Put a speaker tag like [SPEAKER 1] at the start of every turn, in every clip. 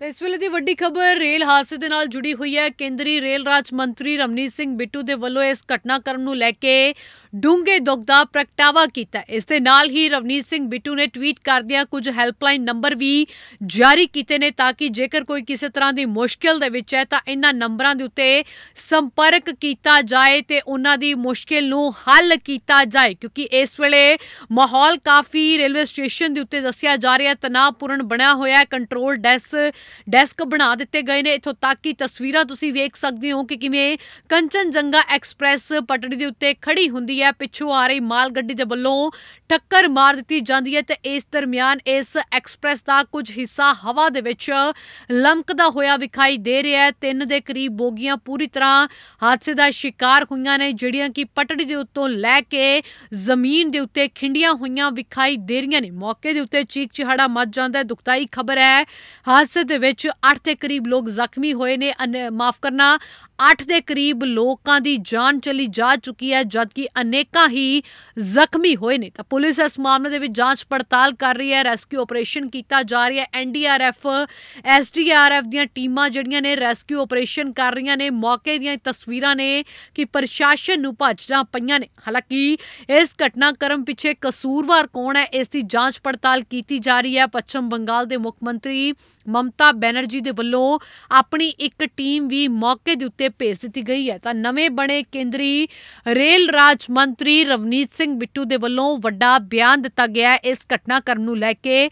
[SPEAKER 1] ਤੇ ਇਸ ਵੇਲੇ ਦੀ ਵੱਡੀ ਖਬਰ ਰੇਲ ਹਾਦਸੇ ਦੇ ਨਾਲ ਜੁੜੀ ਹੋਈ ਹੈ ਕੇਂਦਰੀ ਰੇਲ ਰਾਜ ਮੰਤਰੀ ਰਮਨੀਤ ਸਿੰਘ ਬਿੱਟੂ ਦੇ ਵੱਲੋਂ ਇਸ ਘਟਨਾਕ੍ਰਮ ਨੂੰ ਲੈ ਕੇ ਡੂੰਗੇ ਦੁੱਖ ਦਾ ਪ੍ਰਗਟਾਵਾ ਕੀਤਾ ਇਸ ਦੇ ਨਾਲ ਹੀ ਰਵਨੀਤ ਸਿੰਘ ਬਿੱਟੂ ਨੇ ਟਵੀਟ ਕਰਦਿਆਂ ਕੁਝ ਹੈਲਪਲਾਈਨ ਨੰਬਰ ਵੀ ਜਾਰੀ ਕੀਤੇ ਨੇ ਤਾਂ ਕਿ ਜੇਕਰ ਕੋਈ ਕਿਸੇ ਤਰ੍ਹਾਂ ਦੀ ਮੁਸ਼ਕਲ ਦੇ ਵਿੱਚ ਹੈ ਤਾਂ ਇਹਨਾਂ ਨੰਬਰਾਂ ਦੇ ਉੱਤੇ ਸੰਪਰਕ ਕੀਤਾ ਜਾਏ ਤੇ ਉਹਨਾਂ ਦੀ ਮੁਸ਼ਕਲ ਨੂੰ ਹੱਲ ਕੀਤਾ ਜਾਏ ਕਿਉਂਕਿ ਇਸ ਵੇਲੇ ਮਾਹੌਲ ਕਾਫੀ ਰੇਲਵੇ ਸਟੇਸ਼ਨ ਦੇ ਉੱਤੇ ਦੱਸਿਆ ਜਾ ਰਿਹਾ ਤਣਾਅਪੂਰਨ ਬਣਿਆ ਹੋਇਆ ਹੈ ਕੰਟਰੋਲ ਡੈਸਕ ਡੈਸਕ ਬਣਾ ਦਿੱਤੇ ਗਏ ਨੇ ਇਥੋਂ ਤੱਕ ਕਿ ਤਸਵੀਰਾਂ ਤੁਸੀਂ ਵੇਖ ਸਕਦੇ ਹੋ ਕਿ ਕਿਵੇਂ ਕੰਚਨ ਜੰਗਾ ਐਕਸਪ੍ਰੈਸ ਪਟੜੀ ਦੇ ਉੱਤੇ ਖੜੀ ਹੁੰਦੀ ਹੈ ਹੈ ਪਿੱਛੋਂ ਆ ਰਹੀ ਮਾਲ ਗੱਡੀ ਦੇ ਵੱਲੋਂ ਟੱਕਰ ਮਾਰ ਦਿੱਤੀ ਜਾਂਦੀ ਹੈ ਤੇ ਇਸ ਦਰਮਿਆਨ ਇਸ ਐਕਸਪ੍ਰੈਸ ਦਾ ਕੁਝ ਹਿੱਸਾ ਹਵਾ ਦੇ ਵਿੱਚ ਲਮਕਦਾ ਹੋਇਆ ਵਿਖਾਈ ਦੇ ਰਿਹਾ ਹੈ ਤਿੰਨ ਦੇ ਕਰੀਬ ਬੋਗੀਆਂ ਪੂਰੀ ਤਰ੍ਹਾਂ ਹਾਦਸੇ ਦਾ ਸ਼ਿਕਾਰ ਹੋਈਆਂ ਨੇ ਜਿਹੜੀਆਂ ਕਿ ਪਟੜੀ ਦੇ ਉੱਤੋਂ ਲੈ ਕੇ ਜ਼ਮੀਨ ਦੇ ਉੱਤੇ ਖਿੰਡੀਆਂ ਹੋਈਆਂ ਵਿਖਾਈ ਦੇ ਰਹੀਆਂ ਨੇ ਮੌਕੇ ਦੇ ਉੱਤੇ ਚੀਕ ਚਿਹਾੜਾ ਮੱਚ ਜਾਂਦਾ ਹੈ ਦੁਖਦਾਈ ਖਬਰ ਹੈ ਹਾਦਸੇ ਦੇ ਵਿੱਚ 8 ਦੇ ਕਰੀਬ ਲੋਕ ਜ਼ਖਮੀ ਹੋਏ ਨੇ ਮਾਫ ਕਰਨਾ 8 ਦੇ ਕਰੀਬ ਲੋਕਾਂ ਦੀ ਜਾਨ ਚਲੀ ਜਾ ਚੁੱਕੀ ਹੈ ਜਦਕਿ ਅਨੇਕਾਂ ਹੀ ਜ਼ਖਮੀ ਹੋਏ ਨੇ ਤਾਂ ਪੁਲਿਸ ਇਸ ਮਾਮਲੇ ਦੇ ਵਿੱਚ ਜਾਂਚ ਪੜਤਾਲ ਕਰ ਰਹੀ ਹੈ ਰੈਸਕਿਊ ਆਪਰੇਸ਼ਨ ਕੀਤਾ ਜਾ ਰਿਹਾ ਹੈ ਐਨਡੀਆਰਐਫ ਐਸਡੀਆਰਐਫ ਦੀਆਂ ਟੀਮਾਂ ਜਿਹੜੀਆਂ ਨੇ ਰੈਸਕਿਊ ਆਪਰੇਸ਼ਨ ਕਰ ਰਹੀਆਂ ਨੇ ਮੌਕੇ ਦੀਆਂ ਤਸਵੀਰਾਂ ਨੇ ਕਿ ਪ੍ਰਸ਼ਾਸਨ ਨੂੰ ਭੱਜਣਾ ਪਈਆਂ ਨੇ ਹਾਲਾਂਕਿ ਇਸ ਘਟਨਾਕ੍ਰਮ ਪਿੱਛੇ ਕਸੂਰਵਾਰ ਕੌਣ ਹੈ ਇਸ ਦੀ ਜਾਂਚ ਪੜਤਾਲ ਕੀਤੀ ਜਾ ਰਹੀ ਹੈ ਪੱਛਮ ਬੰਗਾਲ ਦੇ ਮੁੱਖ ਮੰਤਰੀ ਮਮਤਾ ਬੈਨਰਜੀ ਦੇ ਵੱਲੋਂ ਆਪਣੀ ਇੱਕ ਟੀਮ ਵੀ ਮੌਕੇ ਦੇ ਉੱਤੇ ਤੇ ਭੇਜ ਦਿੱਤੀ ਗਈ ਹੈ ਤਾਂ ਨਵੇਂ ਬਣੇ ਕੇਂਦਰੀ ਰੇਲ ਰਾਜ ਮੰਤਰੀ ਰਵਨੀਤ ਸਿੰਘ ਬਿੱਟੂ ਦੇ ਵੱਲੋਂ ਵੱਡਾ ਬਿਆਨ ਦਿੱਤਾ ਗਿਆ ਹੈ ਇਸ ਘਟਨਾਕ੍ਰਮ ਨੂੰ ਲੈ ਕੇ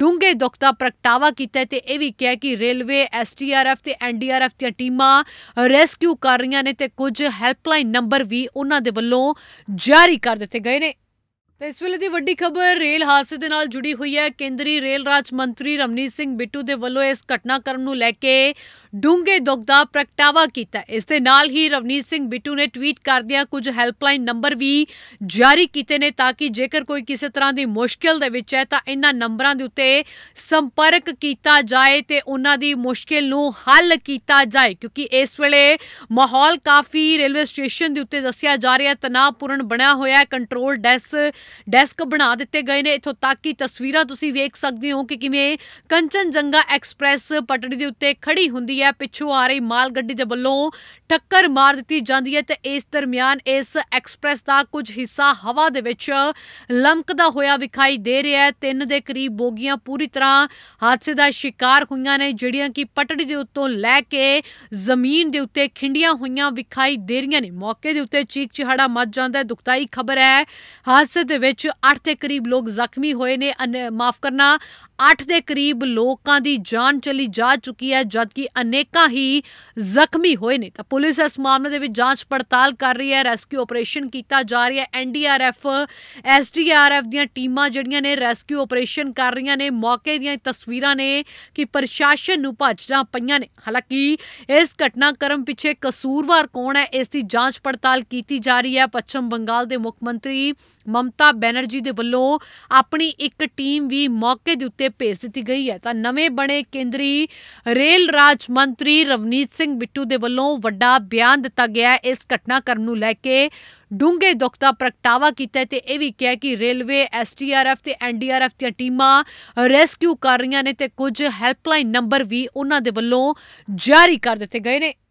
[SPEAKER 1] ਡੂੰਘੇ ਦੁੱਖ ਦਾ ਪ੍ਰਗਟਾਵਾ ਕੀਤਾ ਤੇ ਇਹ ਵੀ ਕਿਹਾ ਕਿ ਰੇਲਵੇ ਐਸਟੀਆਰਐਫ ਤੇ ਐਨਡੀਆਰਐਫ ਦੀਆਂ ਟੀਮਾਂ ਰੈਸਕਿਊ ਕਰ ਰਹੀਆਂ ਨੇ ਤੇ ਕੁਝ ਹੈਲਪਲਾਈਨ ਨੰਬਰ ਵੀ ਉਹਨਾਂ ਦੇ ਵੱਲੋਂ ਜਾਰੀ ਕਰ ਦਿੱਤੇ ਗਏ ਨੇ ਤਾਂ ਇਸ ਵੇਲੇ ਦੀ ਵੱਡੀ ਖਬਰ ਰੇਲ ਹਾਦਸੇ ਦੇ ਨਾਲ ਜੁੜੀ ਹੋਈ ਹੈ ਕੇਂਦਰੀ ਰੇਲ ਰਾਜ ਮੰਤਰੀ ਰਮਨੀਤ ਸਿੰਘ ਬਿੱਟੂ ਦੇ ਵੱਲੋਂ ਇਸ ਘਟਨਾਕ੍ਰਮ ਨੂੰ ਲੈ ਕੇ ਡੂੰਗੇ ਦੁੱਖ ਦਾ ਪ੍ਰਗਟਾਵਾ ਕੀਤਾ ਇਸ ਦੇ ਨਾਲ ਹੀ ਰਵਨੀਤ ਸਿੰਘ ਬਿੱਟੂ ਨੇ ਟਵੀਟ ਕਰਦਿਆਂ ਕੁਝ ਹੈਲਪਲਾਈਨ ਨੰਬਰ ਵੀ ਜਾਰੀ ਕੀਤੇ ਨੇ ਤਾਂ ਕਿ ਜੇਕਰ ਕੋਈ ਕਿਸੇ ਤਰ੍ਹਾਂ ਦੀ ਮੁਸ਼ਕਲ ਦੇ ਵਿੱਚ ਹੈ ਤਾਂ ਇਹਨਾਂ ਨੰਬਰਾਂ ਦੇ ਉੱਤੇ ਸੰਪਰਕ ਕੀਤਾ ਜਾਏ ਤੇ ਉਹਨਾਂ ਦੀ ਮੁਸ਼ਕਲ ਨੂੰ ਹੱਲ ਕੀਤਾ ਜਾਏ ਕਿਉਂਕਿ ਇਸ ਵੇਲੇ ਮਾਹੌਲ ਕਾਫੀ ਰੇਲਵੇ ਸਟੇਸ਼ਨ ਦੇ ਉੱਤੇ ਦੱਸਿਆ ਜਾ ਰਿਹਾ ਤਣਾਅਪੂਰਨ ਬਣਿਆ ਹੋਇਆ ਹੈ ਕੰਟਰੋਲ ਡੈਸ ਡੈਸਕ ਬਣਾ ਦਿੱਤੇ ਗਏ ਨੇ ਇਥੋਂ ਤੱਕ ਕਿ ਤਸਵੀਰਾਂ ਤੁਸੀਂ ਵੇਖ ਸਕਦੇ ਹੋ ਕਿ ਕਿਵੇਂ ਕੰਚਨ ਜੰਗਾ ਐਕਸਪ੍ਰੈਸ ਪਟੜੀ ਦੇ ਉੱਤੇ ਖੜੀ ਹੁੰਦੀ ਹੈ ਆ ਪਿੱਛੋਂ ਆ ਰਹੀ ਮਾਲ ਗੱਡੀ ਦੇ ਵੱਲੋਂ ਟੱਕਰ ਮਾਰ ਦਿੱਤੀ ਜਾਂਦੀ ਹੈ ਤੇ ਇਸ ਦਰਮਿਆਨ ਇਸ ਐਕਸਪ੍ਰੈਸ ਦਾ ਕੁਝ ਹਿੱਸਾ ਹਵਾ ਦੇ ਵਿੱਚ ਲਮਕਦਾ ਹੋਇਆ ਵਿਖਾਈ ਦੇ ਰਿਹਾ ਹੈ ਤਿੰਨ ਦੇ ਕਰੀਬ ਬੋਗੀਆਂ ਪੂਰੀ ਤਰ੍ਹਾਂ ਹਾਦਸੇ ਦਾ ਸ਼ਿਕਾਰ ਹੋਈਆਂ ਨੇ ਜਿਹੜੀਆਂ ਕਿ ਪਟੜੀ ਦੇ ਉੱਤੋਂ ਲੈ ਕੇ ਜ਼ਮੀਨ ਦੇ ਉੱਤੇ ਖਿੰਡੀਆਂ ਹੋਈਆਂ ਵਿਖਾਈ ਦੇ ਰਹੀਆਂ ਨੇ ਮੌਕੇ ਦੇ ਉੱਤੇ ਚੀਕ ਚਿਹਾੜਾ ਮੱਚ ਜਾਂਦਾ ਹੈ ਦੁਖਦਾਈ ਖਬਰ ਹੈ ਹਾਦਸੇ ਦੇ ਵਿੱਚ 8 ਦੇ ਕਰੀਬ ਲੋਕ ਜ਼ਖਮੀ ਹੋਏ ਨੇ ਮਾਫ ਕਰਨਾ 8 ਦੇ ਕਰੀਬ ਲੋਕਾਂ ਦੀ ਜਾਨ ਚਲੀ ਜਾ ਚੁੱਕੀ ਹੈ ਜਦਕਿ ਅਨੇਕਾਂ ਹੀ ਜ਼ਖਮੀ ਹੋਏ ਨੇ ਤਾਂ ਪੁਲਿਸ ਇਸ ਮਾਮਲੇ ਦੇ ਵਿੱਚ ਜਾਂਚ ਪੜਤਾਲ ਕਰ ਰਹੀ ਹੈ ਰੈਸਕਿਊ ਆਪਰੇਸ਼ਨ ਕੀਤਾ ਜਾ ਰਿਹਾ ਹੈ ਐਨਡੀਆਰਐਫ ਐਸਡੀਆਰਐਫ ਦੀਆਂ ਟੀਮਾਂ ਜਿਹੜੀਆਂ ਨੇ ਰੈਸਕਿਊ ਆਪਰੇਸ਼ਨ ਕਰ ਰਹੀਆਂ ਨੇ ਮੌਕੇ ਦੀਆਂ ਤਸਵੀਰਾਂ ਨੇ ਕਿ ਪ੍ਰਸ਼ਾਸਨ ਨੂੰ ਭੱਜਣਾ ਪਈਆਂ ਨੇ ਹਾਲਾਂਕਿ ਇਸ ਘਟਨਾਕ੍ਰਮ ਪਿੱਛੇ ਕਸੂਰਵਾਰ ਕੌਣ ਹੈ ਇਸ ਦੀ ਜਾਂਚ ਪੜਤਾਲ ਕੀਤੀ ਜਾ ਰਹੀ ਹੈ ਪੱਛਮ ਬੰਗਾਲ ਦੇ ਮੁੱਖ ਮੰਤਰੀ ਮਮਤਾ ਬੈਨਰਜੀ ਦੇ ਵੱਲੋਂ ਆਪਣੀ ਇੱਕ ਟੀਮ ਵੀ ਮੌਕੇ ਦੇ ਉੱਤੇ ਭੇਜ ਦਿੱਤੀ ਗਈ ਹੈ ਤਾਂ ਨਵੇਂ ਬਣੇ ਕੇਂਦਰੀ ਰੇਲ ਰਾਜ ਮੰਤਰੀ ਰਵਨੀਤ ਸਿੰਘ ਬਿੱਟੂ ਦੇ ਵੱਲੋਂ ਵੱਡਾ ਦਾ ਬਿਆਨ ਦਿੱਤਾ ਗਿਆ ਹੈ ਇਸ ਘਟਨਾਕ੍ਰਮ ਨੂੰ ਲੈ ਕੇ ਡੂੰਘੇ ਦੁੱਖ ਦਾ ਪ੍ਰਗਟਾਵਾ ਕੀਤਾ ਤੇ ਇਹ ਵੀ ਕਿਹਾ ਕਿ ਰੇਲਵੇ ਐਸਟੀਆਰਐਫ ਤੇ ਐਨਡੀਆਰਐਫ ਦੀਆਂ ਟੀਮਾਂ ਰੈਸਕਿਊ ਕਰ ਰਹੀਆਂ ਨੇ ਤੇ ਕੁਝ ਹੈਲਪਲਾਈਨ ਨੰਬਰ ਵੀ ਉਹਨਾਂ ਦੇ ਵੱਲੋਂ ਜਾਰੀ ਕਰ ਦਿੱਤੇ ਗਏ ਨੇ